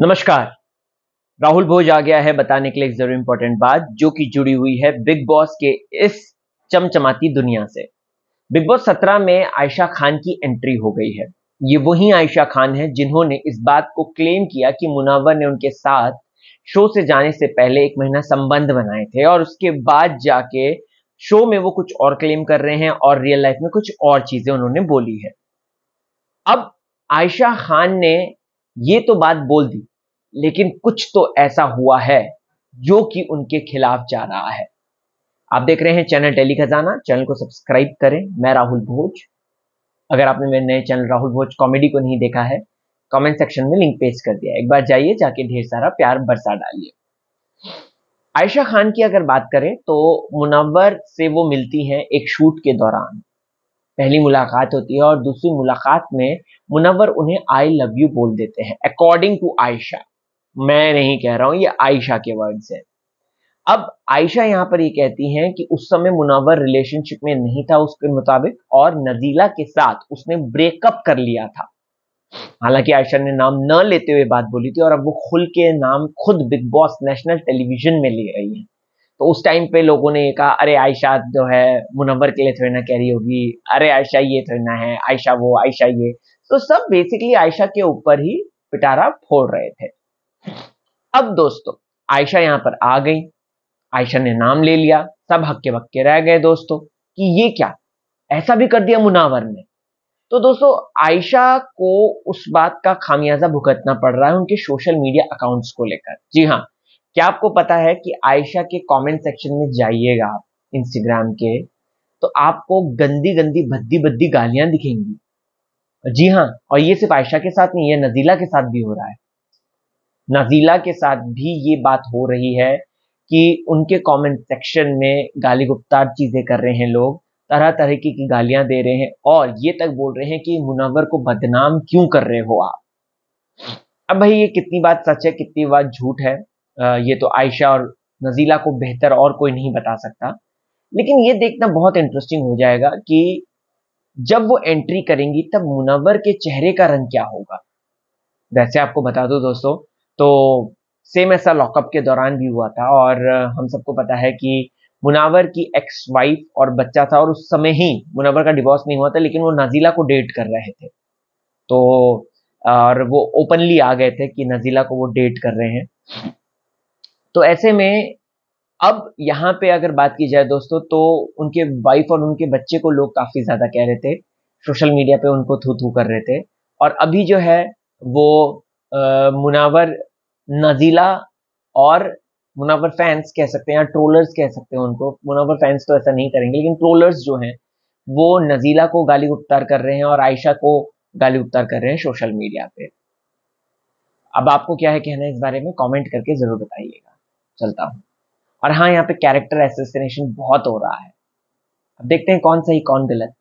नमस्कार राहुल भोज आ गया है बताने के लिए एक जरूर इंपॉर्टेंट बात जो कि जुड़ी हुई है बिग बॉस के इस चमचमाती दुनिया से बिग बॉस सत्रह में आयशा खान की एंट्री हो गई है ये वही आयशा खान है जिन्होंने इस बात को क्लेम किया कि मुनावर ने उनके साथ शो से जाने से पहले एक महीना संबंध बनाए थे और उसके बाद जाके शो में वो कुछ और क्लेम कर रहे हैं और रियल लाइफ में कुछ और चीजें उन्होंने बोली है अब आयशा खान ने ये तो बात बोल दी लेकिन कुछ तो ऐसा हुआ है जो कि उनके खिलाफ जा रहा है आप देख रहे हैं चैनल टेली खजाना चैनल को सब्सक्राइब करें मैं राहुल भोज अगर आपने मेरे नए चैनल राहुल भोज कॉमेडी को नहीं देखा है कमेंट सेक्शन में लिंक पेश कर दिया एक बार जाइए जाके ढेर सारा प्यार बरसा डालिए आयशा खान की अगर बात करें तो मुनव्वर से वो मिलती हैं एक शूट के दौरान पहली मुलाकात होती है और दूसरी मुलाकात में मुनवर उन्हें आई लव यू बोल देते हैं अकॉर्डिंग टू आयशा मैं नहीं कह रहा हूं ये आयशा के वर्ड्स हैं अब आयशा यहाँ पर ये यह कहती हैं कि उस समय मुनवर रिलेशनशिप में नहीं था उसके मुताबिक और नदीला के साथ उसने ब्रेकअप कर लिया था हालांकि आयशा ने नाम न लेते हुए बात बोली थी और अब वो खुल के नाम खुद बिग बॉस नेशनल टेलीविजन में ले रही है तो उस टाइम पे लोगों ने कहा अरे आयशा जो है मुनवर के लिए थोड़ी ना कह रही होगी अरे आयशा ये थोड़ी ना है आयशा वो आयशा ये तो सब बेसिकली आयशा के ऊपर ही पिटारा फोड़ रहे थे अब दोस्तों आयशा यहाँ पर आ गई आयशा ने नाम ले लिया सब हक्के बक्के रह गए दोस्तों कि ये क्या ऐसा भी कर दिया मुनावर ने तो दोस्तों आयशा को उस बात का खामियाजा भुगतना पड़ रहा है उनके सोशल मीडिया अकाउंट्स को लेकर जी हाँ क्या आपको पता है कि आयशा के कमेंट सेक्शन में जाइएगा आप इंस्टाग्राम के तो आपको गंदी गंदी भद्दी भद्दी गालियां दिखेंगी जी हाँ और ये सिर्फ आयशा के साथ नहीं है नजीला के साथ भी हो रहा है नजीला के साथ भी ये बात हो रही है कि उनके कमेंट सेक्शन में गाली गुप्तार चीजें कर रहे हैं लोग तरह तरह की, की गालियां दे रहे हैं और ये तक बोल रहे हैं कि मुनवर को बदनाम क्यों कर रहे हो आप अब भाई ये कितनी बात सच है कितनी बात झूठ है ये तो आयशा और नज़ीला को बेहतर और कोई नहीं बता सकता लेकिन ये देखना बहुत इंटरेस्टिंग हो जाएगा कि जब वो एंट्री करेंगी तब मुनवर के चेहरे का रंग क्या होगा वैसे आपको बता दो दोस्तों तो सेम ऐसा लॉकअप के दौरान भी हुआ था और हम सबको पता है कि मुनावर की एक्स वाइफ और बच्चा था और उस समय ही मुनावर का डिवोर्स नहीं हुआ था लेकिन वो नजीला को डेट कर रहे थे तो और वो ओपनली आ गए थे कि नजीला को वो डेट कर रहे हैं तो ऐसे में अब यहाँ पे अगर बात की जाए दोस्तों तो उनके वाइफ और उनके बच्चे को लोग काफ़ी ज़्यादा कह रहे थे सोशल मीडिया पे उनको थू थू कर रहे थे और अभी जो है वो आ, मुनावर नजीला और मुनावर फैंस कह सकते हैं या ट्रोलर्स कह सकते हैं उनको मुनावर फैंस तो ऐसा नहीं करेंगे लेकिन ट्रोलर्स जो हैं वो नजीला को गाली उपतार कर रहे हैं और आयशा को गाली उपतार कर रहे हैं सोशल मीडिया पे अब आपको क्या है कहना है इस बारे में कमेंट करके ज़रूर बताइएगा चलता हूं और हाँ यहाँ पे कैरेक्टर एसोसिनेशन बहुत हो रहा है अब देखते हैं कौन सही कौन गलत